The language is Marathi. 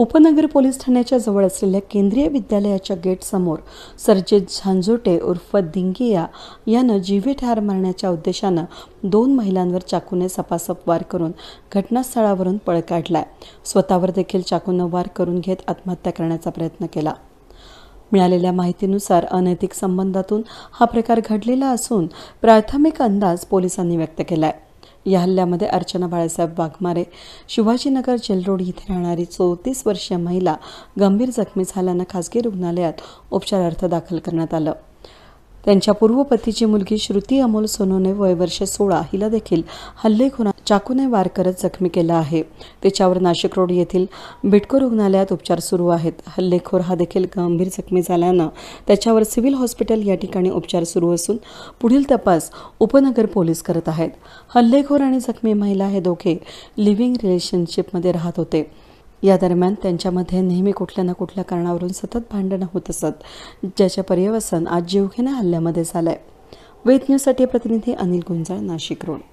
उपनगर पोलीस ठाण्याच्या जवळ असलेल्या केंद्रीय विद्यालयाच्या गेटसमोर सर्जेत झांझोटे उर्फ दिंगिया यानं जीवे ठार मारण्याच्या उद्देशानं दोन महिलांवर चाकूने सपासप वार करून घटनास्थळावरून पळ काढलाय स्वतःवर देखील चाकूनं वार करून घेत आत्महत्या करण्याचा प्रयत्न केला मिळालेल्या माहितीनुसार अनैतिक संबंधातून हा प्रकार घडलेला असून प्राथमिक अंदाज पोलिसांनी व्यक्त केला आहे या हल्ल्यामध्ये अर्चना बाळासाहेब वाघमारे शिवाजीनगर जेलरोड इथे राहणारी चौतीस वर्षीय महिला गंभीर जखमी झाल्यानं खासगी रुग्णालयात उपचारार्थ दाखल करण्यात आलं त्यांच्या पूर्वपतीची मुलगी श्रुती अमोल सोनोने वय वर्ष सोळा हिला देखील हल्लेखुना चाकूने वार करत जखमी केला आहे तिच्यावर नाशिक रोड येथील बिटको रुग्णालयात उपचार सुरू आहेत हल्लेखोर हा देखील गंभीर जखमी झाल्यानं त्याच्यावर सिव्हिल हॉस्पिटल या ठिकाणी उपचार सुरू असून पुढील तपास उपनगर पोलीस करत आहेत हल्लेखोर आणि जखमी महिला हे दोघे लिव्हिंग रिलेशनशिपमध्ये राहत होते या दरम्यान त्यांच्यामध्ये नेहमी कुठल्या ना कुठल्या कारणावरून सतत भांडणं होत असत ज्याच्या पर्यवसन आज जीवघेण्या हल्ल्यामध्ये झालं आहे वेद न्यूजसाठी प्रतिनिधी अनिल गुंजाळ नाशिक रोड